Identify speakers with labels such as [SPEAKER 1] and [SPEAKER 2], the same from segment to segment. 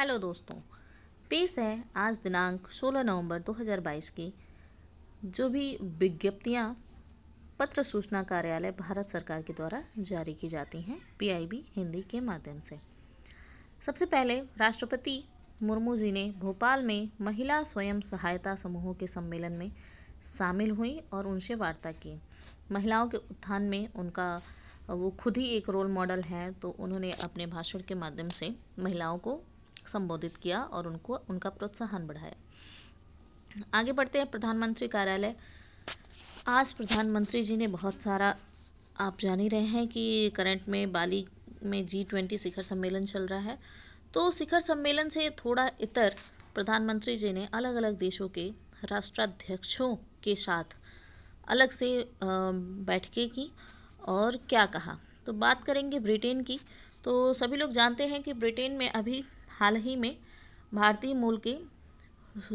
[SPEAKER 1] hello दोस्तों पेश है आज दिनांक 16 नवंबर 2022 की जो भी विज्ञप्तियां पत्र सूचना कार्यालय भारत सरकार के द्वारा जारी की जाती हैं पीआईबी हिंदी के माध्यम से सबसे पहले राष्ट्रपति मुर्मू जी ने भोपाल में महिला स्वयं सहायता समूहों के सम्मेलन में शामिल हुई और उनसे वार्ता की महिलाओं के उत्थान में उनका वो खुद ही एक रोल मॉडल है तो उन्होंने अपने भाषण के माध्यम से महिलाओं को संबोधित किया और उनको उनका प्रोत्साहन बढ़ाया आगे बढ़ते हैं प्रधानमंत्री कार्यालय आज प्रधानमंत्री जी ने बहुत सारा आप जान ही रहे हैं कि करंट में बाली में जी ट्वेंटी शिखर सम्मेलन चल रहा है तो शिखर सम्मेलन से थोड़ा इतर प्रधानमंत्री जी ने अलग अलग देशों के राष्ट्राध्यक्षों के साथ अलग से बैठकें की और क्या कहा तो बात करेंगे ब्रिटेन की तो सभी लोग जानते हैं कि ब्रिटेन में अभी हाल ही में भारतीय मूल के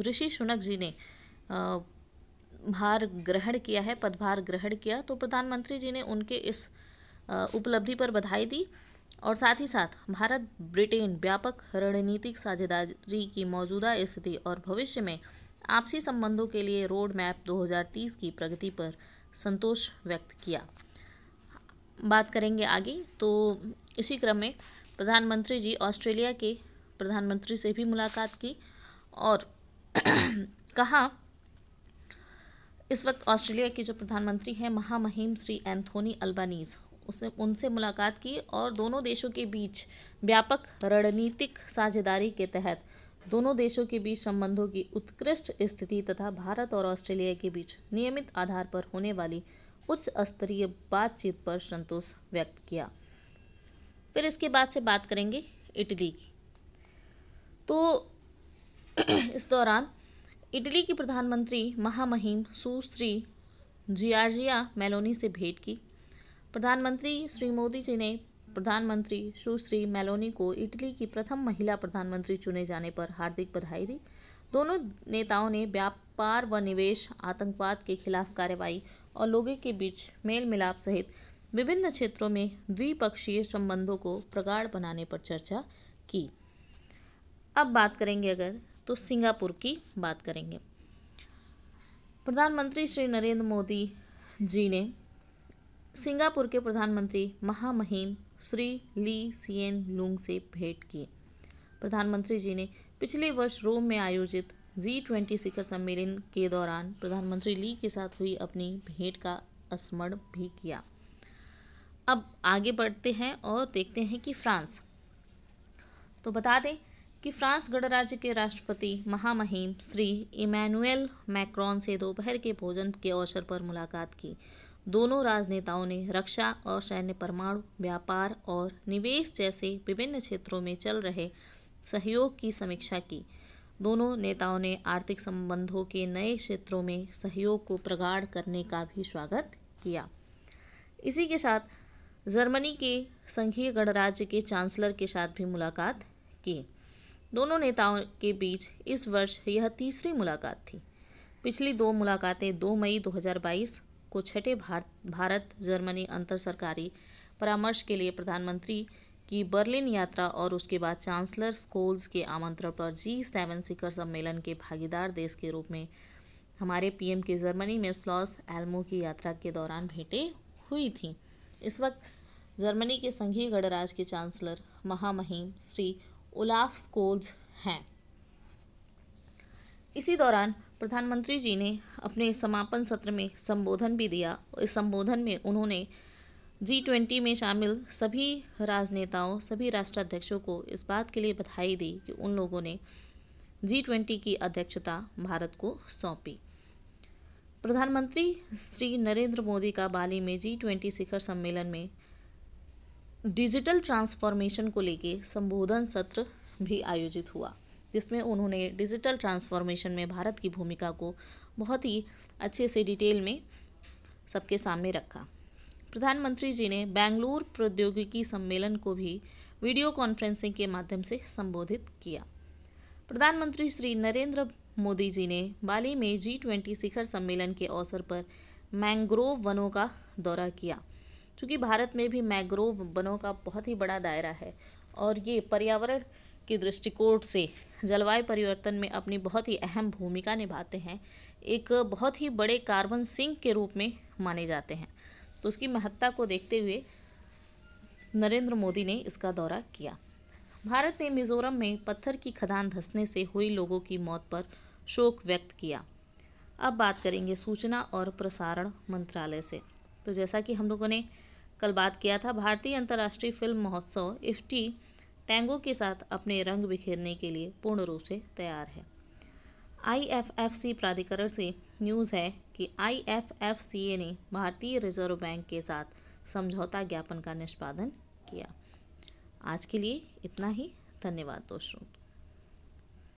[SPEAKER 1] ऋषि सुनक जी ने भार ग्रहण किया है पदभार ग्रहण किया तो प्रधानमंत्री जी ने उनके इस उपलब्धि पर बधाई दी और साथ ही साथ भारत ब्रिटेन व्यापक रणनीतिक साझेदारी की मौजूदा स्थिति और भविष्य में आपसी संबंधों के लिए रोड मैप 2030 की प्रगति पर संतोष व्यक्त किया बात करेंगे आगे तो इसी क्रम में प्रधानमंत्री जी ऑस्ट्रेलिया के प्रधानमंत्री से भी मुलाकात की और कहा इस वक्त ऑस्ट्रेलिया के जो प्रधानमंत्री हैं महामहिम श्री एंथोनी अल्बानीज उसने उनसे मुलाकात की और दोनों देशों के बीच व्यापक रणनीतिक साझेदारी के तहत दोनों देशों के बीच संबंधों की उत्कृष्ट स्थिति तथा भारत और ऑस्ट्रेलिया के बीच नियमित आधार पर होने वाली उच्च स्तरीय बातचीत पर संतोष व्यक्त किया फिर इसके बाद से बात करेंगे इटली की तो इस दौरान इटली की प्रधानमंत्री महामहिम सुश्री जियार्जिया मेलोनी से भेंट की प्रधानमंत्री श्री मोदी जी ने प्रधानमंत्री सुश्री मेलोनी को इटली की प्रथम महिला प्रधानमंत्री चुने जाने पर हार्दिक बधाई दी दोनों नेताओं ने व्यापार व निवेश आतंकवाद के खिलाफ कार्रवाई और लोगों के बीच मेल मिलाप सहित विभिन्न क्षेत्रों में द्विपक्षीय संबंधों को प्रगाढ़ बनाने पर चर्चा की अब बात करेंगे अगर तो सिंगापुर की बात करेंगे प्रधानमंत्री श्री नरेंद्र मोदी जी ने सिंगापुर के प्रधानमंत्री महामहिम श्री ली सीएन लुंग से भेंट की प्रधानमंत्री जी ने पिछले वर्ष रोम में आयोजित जी ट्वेंटी शिखर सम्मेलन के दौरान प्रधानमंत्री ली के साथ हुई अपनी भेंट का स्मरण भी किया अब आगे बढ़ते हैं और देखते हैं कि फ्रांस तो बता दें कि फ्रांस गणराज्य के राष्ट्रपति महामहिम श्री इमैनुअल मैक्रॉन से दोपहर के भोजन के अवसर पर मुलाकात की दोनों राजनेताओं ने रक्षा और सैन्य परमाणु व्यापार और निवेश जैसे विभिन्न क्षेत्रों में चल रहे सहयोग की समीक्षा की दोनों नेताओं ने आर्थिक संबंधों के नए क्षेत्रों में सहयोग को प्रगाढ़ करने का भी स्वागत किया इसी के साथ जर्मनी के संघीय गणराज्य के चांसलर के साथ भी मुलाकात की दोनों नेताओं के बीच इस वर्ष यह तीसरी मुलाकात थी पिछली दो मुलाकातें 2 मई 2022 को छठे भारत जर्मनी अंतर सरकारी परामर्श के लिए प्रधानमंत्री की बर्लिन यात्रा और उसके बाद चांसलर स्कोल्स के आमंत्रण पर जी सेवन शिखर सम्मेलन के भागीदार देश के रूप में हमारे पीएम के जर्मनी में स्लॉस एल्मो की यात्रा के दौरान भेंटें हुई थी इस वक्त जर्मनी के संघीय गणराज के चांसलर महामहिम श्री उलाफ स्कोल्स हैं इसी दौरान प्रधानमंत्री जी ने अपने समापन सत्र में संबोधन भी दिया इस संबोधन में उन्होंने जी ट्वेंटी में शामिल सभी राजनेताओं सभी राष्ट्राध्यक्षों को इस बात के लिए बधाई दी कि उन लोगों ने जी ट्वेंटी की अध्यक्षता भारत को सौंपी प्रधानमंत्री श्री नरेंद्र मोदी का बाली में जी ट्वेंटी शिखर सम्मेलन में डिजिटल ट्रांसफॉर्मेशन को लेके संबोधन सत्र भी आयोजित हुआ जिसमें उन्होंने डिजिटल ट्रांसफॉर्मेशन में भारत की भूमिका को बहुत ही अच्छे से डिटेल में सबके सामने रखा प्रधानमंत्री जी ने बेंगलुरु प्रौद्योगिकी सम्मेलन को भी वीडियो कॉन्फ्रेंसिंग के माध्यम से संबोधित किया प्रधानमंत्री श्री नरेंद्र मोदी जी ने बाली में जी ट्वेंटी शिखर सम्मेलन के अवसर पर मैंग्रोव वनों का दौरा किया चूँकि भारत में भी मैग्रोव वनों का बहुत ही बड़ा दायरा है और ये पर्यावरण के दृष्टिकोण से जलवायु परिवर्तन में अपनी बहुत ही अहम भूमिका निभाते हैं एक बहुत ही बड़े कार्बन सिंक के रूप में माने जाते हैं तो उसकी महत्ता को देखते हुए नरेंद्र मोदी ने इसका दौरा किया भारत ने मिजोरम में पत्थर की खदान धंसने से हुई लोगों की मौत पर शोक व्यक्त किया अब बात करेंगे सूचना और प्रसारण मंत्रालय से तो जैसा कि हम लोगों ने कल बात किया था भारतीय अंतर्राष्ट्रीय फिल्म महोत्सव इफ्टी टैंगो के साथ अपने रंग बिखेरने के लिए पूर्ण रूप से तैयार है आईएफएफसी प्राधिकरण से न्यूज़ है कि आईएफएफसीए ने भारतीय रिजर्व बैंक के साथ समझौता ज्ञापन का निष्पादन किया आज के लिए इतना ही धन्यवाद दोस्तों